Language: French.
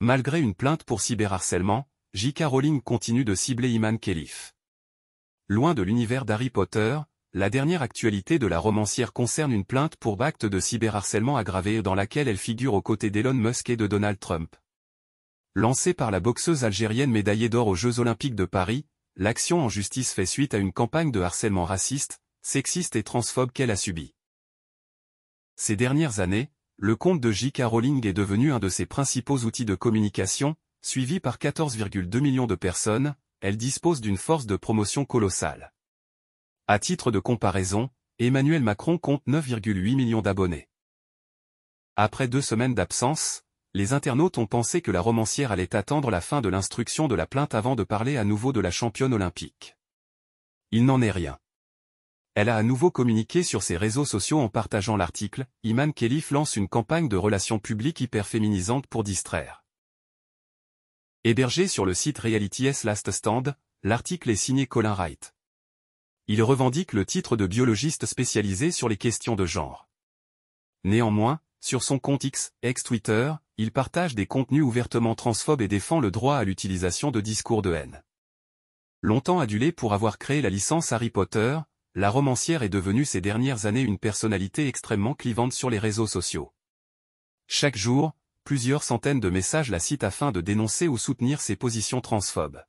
Malgré une plainte pour cyberharcèlement, J.K. Rowling continue de cibler Iman Kelif. Loin de l'univers d'Harry Potter, la dernière actualité de la romancière concerne une plainte pour bacte de cyberharcèlement aggravé dans laquelle elle figure aux côtés d'Elon Musk et de Donald Trump. Lancée par la boxeuse algérienne médaillée d'or aux Jeux Olympiques de Paris, l'action en justice fait suite à une campagne de harcèlement raciste, sexiste et transphobe qu'elle a subie. Ces dernières années, le compte de J.K. Rowling est devenu un de ses principaux outils de communication, suivi par 14,2 millions de personnes, elle dispose d'une force de promotion colossale. À titre de comparaison, Emmanuel Macron compte 9,8 millions d'abonnés. Après deux semaines d'absence, les internautes ont pensé que la romancière allait attendre la fin de l'instruction de la plainte avant de parler à nouveau de la championne olympique. Il n'en est rien elle a à nouveau communiqué sur ses réseaux sociaux en partageant l'article, Iman Khelif lance une campagne de relations publiques hyperféminisante pour distraire. Hébergé sur le site Reality's Last Stand, l'article est signé Colin Wright. Il revendique le titre de biologiste spécialisé sur les questions de genre. Néanmoins, sur son compte X, ex-Twitter, il partage des contenus ouvertement transphobes et défend le droit à l'utilisation de discours de haine. Longtemps adulé pour avoir créé la licence Harry Potter, la romancière est devenue ces dernières années une personnalité extrêmement clivante sur les réseaux sociaux. Chaque jour, plusieurs centaines de messages la citent afin de dénoncer ou soutenir ses positions transphobes.